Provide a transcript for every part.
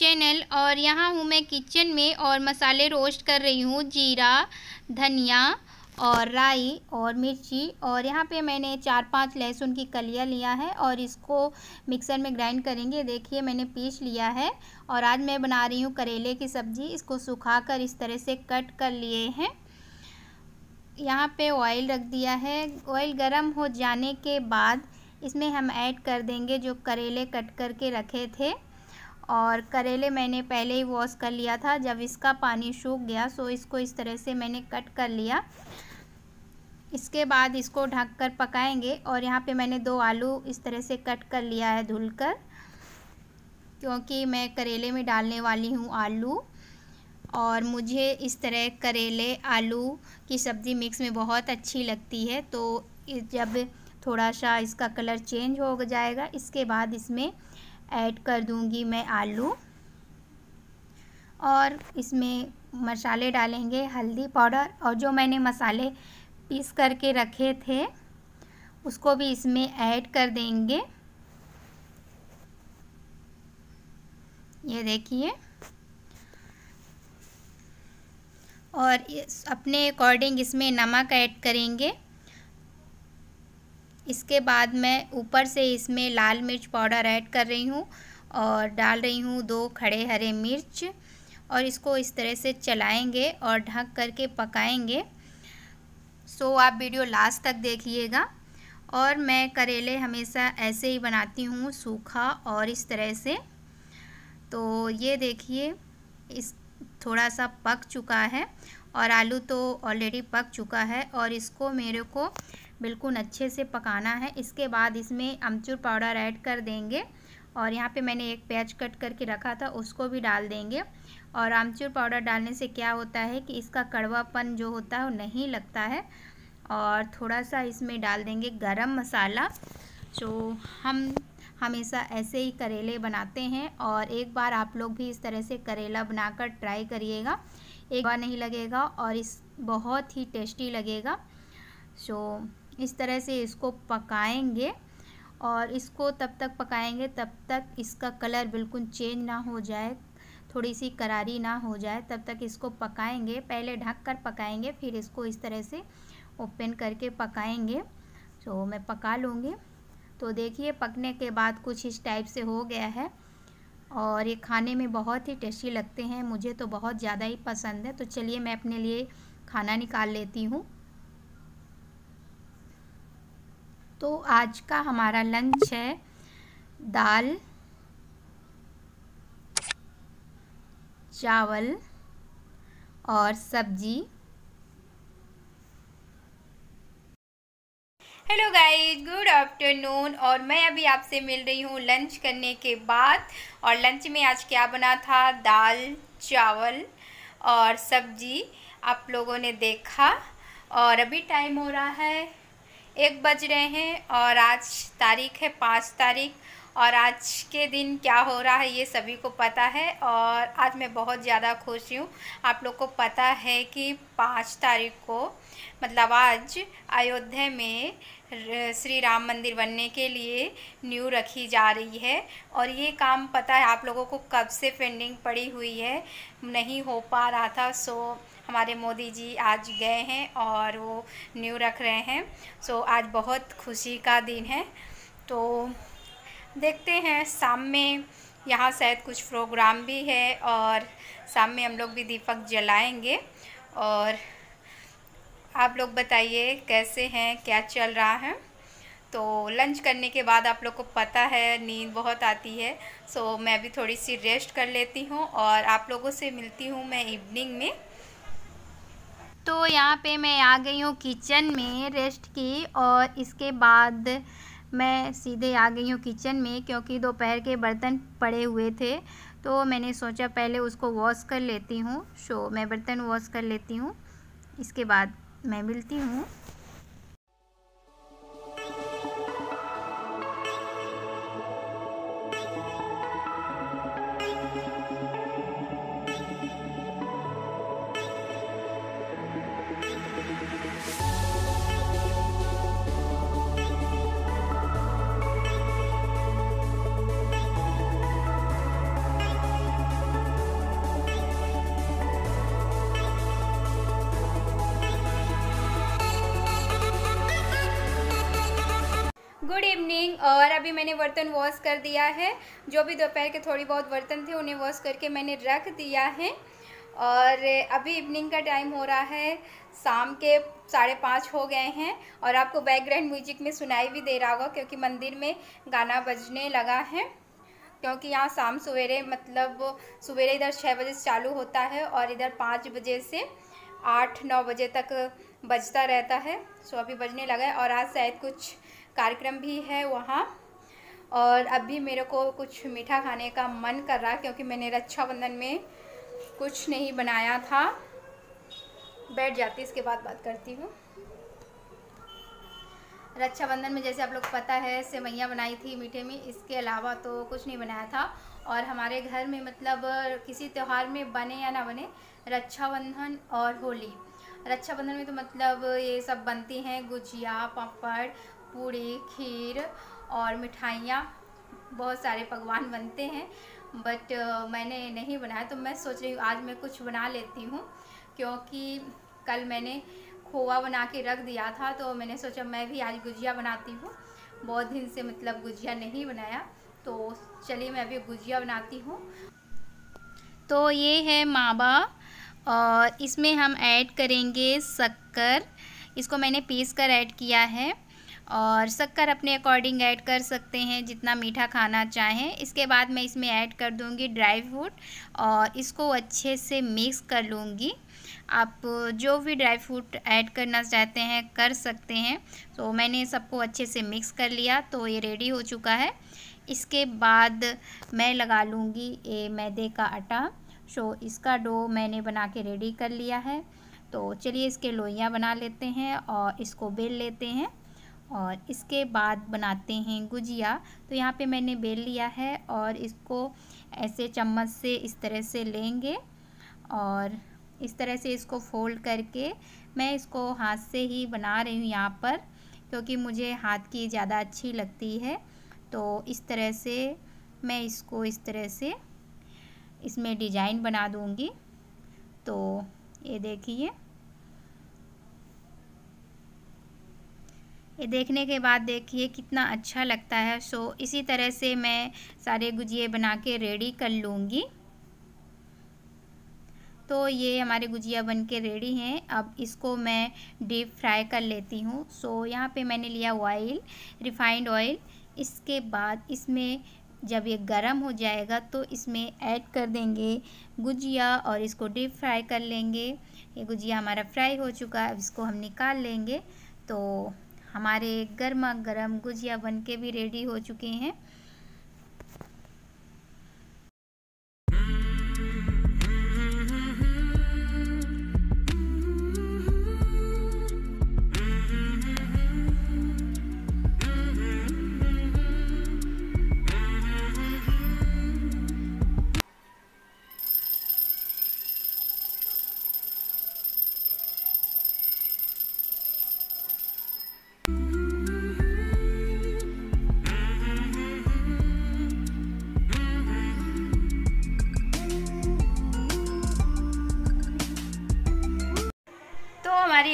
channel और यहाँ हूँ मैं किचन में और मसाले रोस्ट कर रही हूँ जीरा धनिया और राई और मिर्ची और यहाँ पे मैंने चार पांच लहसुन की कलिया लिया है और इसको मिक्सर में ग्राइंड करेंगे देखिए मैंने पीस लिया है और आज मैं बना रही हूँ करेले की सब्ज़ी इसको सुखा कर इस तरह से कट कर लिए हैं यहाँ पे ऑयल रख दिया है ऑयल गर्म हो जाने के बाद इसमें हम ऐड कर देंगे जो करेले कट करके रखे थे और करेले मैंने पहले ही वॉश कर लिया था जब इसका पानी सूख गया सो इसको इस तरह से मैंने कट कर लिया इसके बाद इसको ढक कर पकाएंगे और यहाँ पे मैंने दो आलू इस तरह से कट कर लिया है धुल कर क्योंकि मैं करेले में डालने वाली हूँ आलू और मुझे इस तरह करेले आलू की सब्ज़ी मिक्स में बहुत अच्छी लगती है तो जब थोड़ा सा इसका कलर चेंज हो जाएगा इसके बाद इसमें ऐड कर दूंगी मैं आलू और इसमें मसाले डालेंगे हल्दी पाउडर और जो मैंने मसाले पीस करके रखे थे उसको भी इसमें ऐड कर देंगे ये देखिए और इस अपने अकॉर्डिंग इसमें नमक ऐड करेंगे इसके बाद मैं ऊपर से इसमें लाल मिर्च पाउडर ऐड कर रही हूँ और डाल रही हूँ दो खड़े हरे मिर्च और इसको इस तरह से चलाएंगे और ढक करके पकाएंगे सो आप वीडियो लास्ट तक देखिएगा और मैं करेले हमेशा ऐसे ही बनाती हूँ सूखा और इस तरह से तो ये देखिए इस थोड़ा सा पक चुका है और आलू तो ऑलरेडी पक चुका है और इसको मेरे को बिल्कुल अच्छे से पकाना है इसके बाद इसमें अमचूर पाउडर ऐड कर देंगे और यहाँ पे मैंने एक प्याज कट करके रखा था उसको भी डाल देंगे और आमचूर पाउडर डालने से क्या होता है कि इसका कड़वापन जो होता है वो नहीं लगता है और थोड़ा सा इसमें डाल देंगे गरम मसाला जो तो हम हमेशा ऐसे ही करेले बनाते हैं और एक बार आप लोग भी इस तरह से करेला बनाकर ट्राई करिएगा एक बार नहीं लगेगा और इस बहुत ही टेस्टी लगेगा सो so, इस तरह से इसको पकाएंगे और इसको तब तक पकाएंगे तब तक इसका कलर बिल्कुल चेंज ना हो जाए थोड़ी सी करारी ना हो जाए तब तक इसको पकाएंगे पहले ढक कर पकाएंगे फिर इसको इस तरह से ओपन करके पकाएंगे तो मैं पका लूँगी तो देखिए पकने के बाद कुछ इस टाइप से हो गया है और ये खाने में बहुत ही टेस्टी लगते हैं मुझे तो बहुत ज़्यादा ही पसंद है तो चलिए मैं अपने लिए खाना निकाल लेती हूँ तो आज का हमारा लंच है दाल चावल और सब्जी हेलो गाइस गुड आफ्टरनून और मैं अभी आपसे मिल रही हूँ लंच करने के बाद और लंच में आज क्या बना था दाल चावल और सब्जी आप लोगों ने देखा और अभी टाइम हो रहा है एक बज रहे हैं और आज तारीख है पाँच तारीख और आज के दिन क्या हो रहा है ये सभी को पता है और आज मैं बहुत ज़्यादा खुश हूँ आप लोग को पता है कि पाँच तारीख को मतलब आज अयोध्या में श्री राम मंदिर बनने के लिए न्यू रखी जा रही है और ये काम पता है आप लोगों को कब से पेंडिंग पड़ी हुई है नहीं हो पा रहा था सो हमारे मोदी जी आज गए हैं और वो न्यू रख रहे हैं सो आज बहुत खुशी का दिन है तो देखते हैं शाम में यहाँ शायद कुछ प्रोग्राम भी है और शाम में हम लोग भी दीपक जलाएंगे और आप लोग बताइए कैसे हैं क्या चल रहा है तो लंच करने के बाद आप लोग को पता है नींद बहुत आती है सो मैं भी थोड़ी सी रेस्ट कर लेती हूँ और आप लोगों से मिलती हूँ मैं इवनिंग में तो यहाँ पे मैं आ गई हूँ किचन में रेस्ट की और इसके बाद मैं सीधे आ गई हूँ किचन में क्योंकि दोपहर के बर्तन पड़े हुए थे तो मैंने सोचा पहले उसको वॉश कर लेती हूँ शो मैं बर्तन वॉश कर लेती हूँ इसके बाद मैं मिलती हूँ गुड इवनिंग और अभी मैंने बर्तन वॉश कर दिया है जो भी दोपहर के थोड़ी बहुत बर्तन थे उन्हें वॉश करके मैंने रख दिया है और अभी इवनिंग का टाइम हो रहा है शाम के साढ़े पाँच हो गए हैं और आपको बैकग्राउंड म्यूजिक में सुनाई भी दे रहा होगा क्योंकि मंदिर में गाना बजने लगा है क्योंकि यहाँ शाम सवेरे मतलब सवेरे इधर छः बजे से चालू होता है और इधर पाँच बजे से आठ नौ बजे तक बजता रहता है सो अभी बजने लगा है और आज शायद कुछ कार्यक्रम भी है वहाँ और अब भी मेरे को कुछ मीठा खाने का मन कर रहा क्योंकि मैंने रक्षाबंधन में कुछ नहीं बनाया था बैठ जाती इसके बाद बात करती हूँ रक्षाबंधन में जैसे आप लोग पता है सेवैयाँ बनाई थी मीठे में इसके अलावा तो कुछ नहीं बनाया था और हमारे घर में मतलब किसी त्यौहार में बने या ना बने रक्षाबंधन और होली रक्षाबंधन में तो मतलब ये सब बनती हैं गुजिया पापड़ पूड़ी खीर और मिठाइयाँ बहुत सारे पकवान बनते हैं बट मैंने नहीं बनाया तो मैं सोच रही हूँ आज मैं कुछ बना लेती हूँ क्योंकि कल मैंने खोआ बना के रख दिया था तो मैंने सोचा मैं भी आज गुजिया बनाती हूँ बहुत दिन से मतलब गुजिया नहीं बनाया तो चलिए मैं अभी गुजिया बनाती हूँ तो ये है मावा और इसमें हम ऐड करेंगे शक्कर इसको मैंने पीस कर ऐड किया है और शक्कर अपने अकॉर्डिंग ऐड कर सकते हैं जितना मीठा खाना चाहें इसके बाद मैं इसमें ऐड कर दूंगी ड्राई फ्रूट और इसको अच्छे से मिक्स कर लूँगी आप जो भी ड्राई फ्रूट ऐड करना चाहते हैं कर सकते हैं तो मैंने सबको अच्छे से मिक्स कर लिया तो ये रेडी हो चुका है इसके बाद मैं लगा लूँगी ये मैदे का आटा सो इसका डो मैंने बना के रेडी कर लिया है तो चलिए इसके लोइयाँ बना लेते हैं और इसको बेल लेते हैं और इसके बाद बनाते हैं गुजिया तो यहाँ पे मैंने बेल लिया है और इसको ऐसे चम्मच से इस तरह से लेंगे और इस तरह से इसको फोल्ड करके मैं इसको हाथ से ही बना रही हूँ यहाँ पर क्योंकि मुझे हाथ की ज़्यादा अच्छी लगती है तो इस तरह से मैं इसको इस तरह से इसमें डिजाइन बना दूँगी तो ये देखिए ये देखने के बाद देखिए कितना अच्छा लगता है सो इसी तरह से मैं सारे गुजिए बना के रेडी कर लूँगी तो ये हमारे गुजिया बन के रेडी हैं अब इसको मैं डीप फ्राई कर लेती हूँ सो यहाँ पे मैंने लिया ऑयल रिफाइंड ऑयल इसके बाद इसमें जब ये गरम हो जाएगा तो इसमें ऐड कर देंगे गुजिया और इसको डीप फ्राई कर लेंगे ये गुजिया हमारा फ्राई हो चुका है अब इसको हम निकाल लेंगे तो हमारे गर्मा गर्म गुजिया बन के भी रेडी हो चुके हैं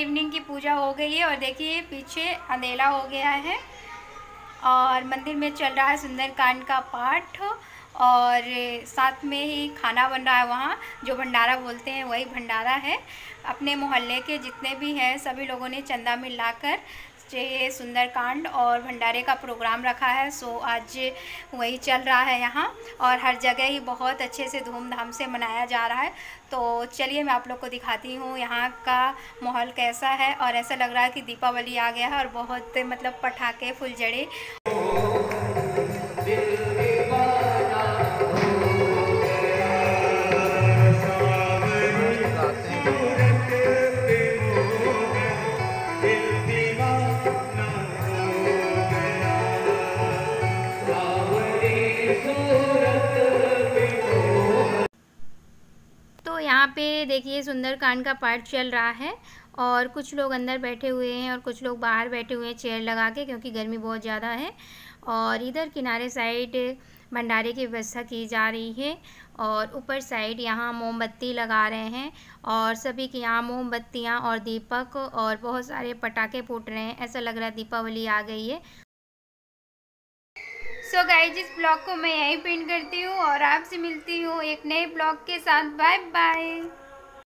इवनिंग की पूजा हो गई है और देखिए पीछे अंधेला हो गया है और मंदिर में चल रहा है सुंदरकांड का पाठ और साथ में ही खाना बन रहा है वहाँ जो भंडारा बोलते हैं वही भंडारा है अपने मोहल्ले के जितने भी हैं सभी लोगों ने चंदा मिलाकर ये सुंदरकांड और भंडारे का प्रोग्राम रखा है सो आज वही चल रहा है यहाँ और हर जगह ही बहुत अच्छे से धूमधाम से मनाया जा रहा है तो चलिए मैं आप लोग को दिखाती हूँ यहाँ का माहौल कैसा है और ऐसा लग रहा है कि दीपावली आ गया है और बहुत मतलब पटाखे फुलझड़े पे देखिए सुंदरकांड का पार्ट चल रहा है और कुछ लोग अंदर बैठे हुए हैं और कुछ लोग बाहर बैठे हुए हैं चेयर लगा के क्योंकि गर्मी बहुत ज़्यादा है और इधर किनारे साइड भंडारे की व्यवस्था की जा रही है और ऊपर साइड यहाँ मोमबत्ती लगा रहे हैं और सभी के यहाँ मोमबत्तियाँ और दीपक और बहुत सारे पटाखे फूट रहे हैं ऐसा लग रहा है दीपावली आ गई है सो गाइज इस ब्लॉग को मैं यहीं पेंट करती हूँ और आपसे मिलती हूँ एक नए ब्लॉग के साथ बाय बाय